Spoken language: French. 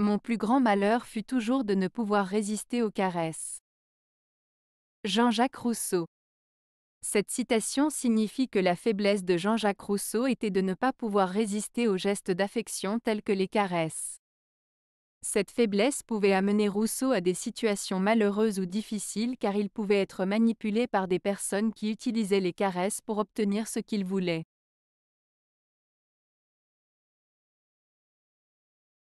Mon plus grand malheur fut toujours de ne pouvoir résister aux caresses. Jean-Jacques Rousseau Cette citation signifie que la faiblesse de Jean-Jacques Rousseau était de ne pas pouvoir résister aux gestes d'affection tels que les caresses. Cette faiblesse pouvait amener Rousseau à des situations malheureuses ou difficiles car il pouvait être manipulé par des personnes qui utilisaient les caresses pour obtenir ce qu'il voulait.